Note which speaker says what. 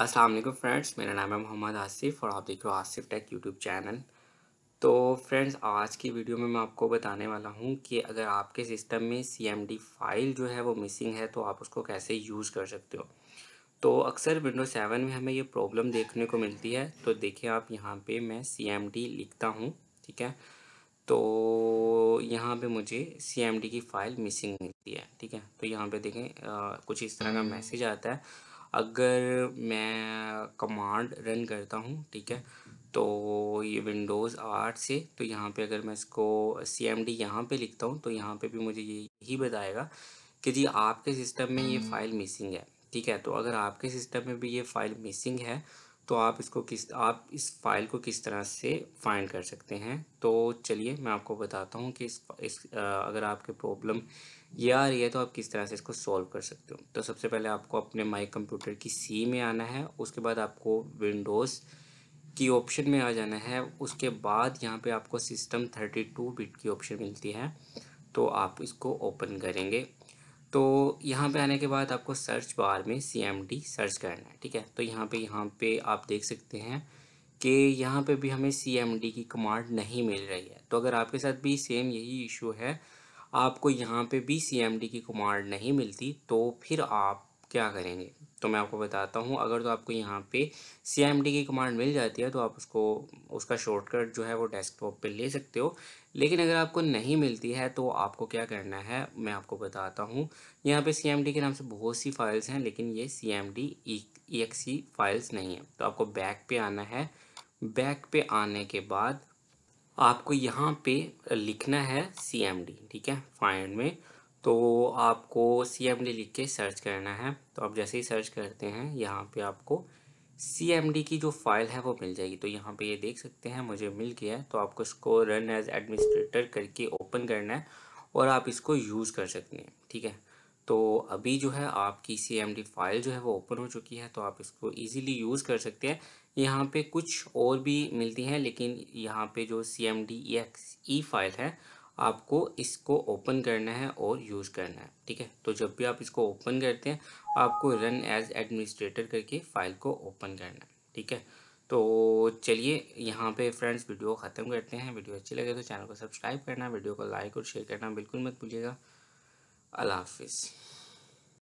Speaker 1: अस्सलाम वालेकुम फ्रेंड्स मेरा नाम है मोहम्मद आसिफ और आप देख रहे हो आसिफ टेक यूट्यूब चैनल तो फ्रेंड्स आज की वीडियो में मैं आपको बताने वाला हूँ कि अगर आपके सिस्टम में सी फाइल जो है वो मिसिंग है तो आप उसको कैसे यूज़ कर सकते हो तो अक्सर विंडो सेवन में हमें ये प्रॉब्लम देखने को मिलती है तो देखिए आप यहाँ पर मैं सी लिखता हूँ ठीक है तो यहाँ पर मुझे सी की फ़ाइल मिसिंग मिलती है ठीक है तो यहाँ पर देखें आ, कुछ इस तरह का मैसेज आता है अगर मैं कमांड रन करता हूँ ठीक है तो ये विंडोज़ आठ से तो यहाँ पे अगर मैं इसको सी एम डी यहाँ पर लिखता हूँ तो यहाँ पे भी मुझे यही बताएगा कि जी आपके सिस्टम में ये फ़ाइल मिसिंग है ठीक है तो अगर आपके सिस्टम में भी ये फ़ाइल मिसिंग है तो आप इसको किस आप इस फाइल को किस तरह से फाइंड कर सकते हैं तो चलिए मैं आपको बताता हूँ कि इस, इस अगर आपके प्रॉब्लम ये आ रही है तो आप किस तरह से इसको सॉल्व कर सकते हो तो सबसे पहले आपको अपने माई कंप्यूटर की सी में आना है उसके बाद आपको विंडोज़ की ऑप्शन में आ जाना है उसके बाद यहाँ पर आपको सिस्टम थर्टी बिट की ऑप्शन मिलती है तो आप इसको ओपन करेंगे तो यहाँ पे आने के बाद आपको सर्च बार में सी एम डी सर्च करना है ठीक है तो यहाँ पे यहाँ पे आप देख सकते हैं कि यहाँ पे भी हमें सी एम डी की कमांड नहीं मिल रही है तो अगर आपके साथ भी सेम यही इशू है आपको यहाँ पे भी सी एम डी की कमांड नहीं मिलती तो फिर आप क्या करेंगे तो मैं आपको बताता हूँ अगर तो आपको यहाँ पे सी एम डी की कमांड मिल जाती है तो आप उसको उसका शॉर्टकट जो है वो डेस्कटॉप पे ले सकते हो लेकिन अगर आपको नहीं मिलती है तो आपको क्या करना है मैं आपको बताता हूँ यहाँ पे सी एम डी के नाम से बहुत सी फाइल्स हैं लेकिन ये C M D E X C files नहीं है तो आपको बैक पे आना है बैक पे आने के बाद आपको यहाँ पे लिखना है सी एम डी ठीक है फाइंड में तो आपको सी एम डी लिख के सर्च करना है तो आप जैसे ही सर्च करते हैं यहाँ पे आपको सी एम डी की जो फाइल है वो मिल जाएगी तो यहाँ पे ये यह देख सकते हैं मुझे मिल गया है तो आपको इसको रन एज एडमिनिस्ट्रेटर करके ओपन करना है और आप इसको यूज़ कर सकते हैं ठीक है तो अभी जो है आपकी सी एम डी फाइल जो है वो ओपन हो चुकी है तो आप इसको ईजिली यूज़ कर सकते हैं यहाँ पे कुछ और भी मिलती हैं लेकिन यहाँ पे जो C M D E X E file है आपको इसको ओपन करना है और यूज़ करना है ठीक है तो जब भी आप इसको ओपन करते हैं आपको रन एज एडमिनिस्ट्रेटर करके फ़ाइल को ओपन करना है ठीक है तो चलिए यहाँ पे फ्रेंड्स वीडियो ख़त्म करते हैं वीडियो अच्छी लगे तो चैनल को सब्सक्राइब करना वीडियो को लाइक और शेयर करना बिल्कुल मत भूलिएगा अल्लाह हाफिज़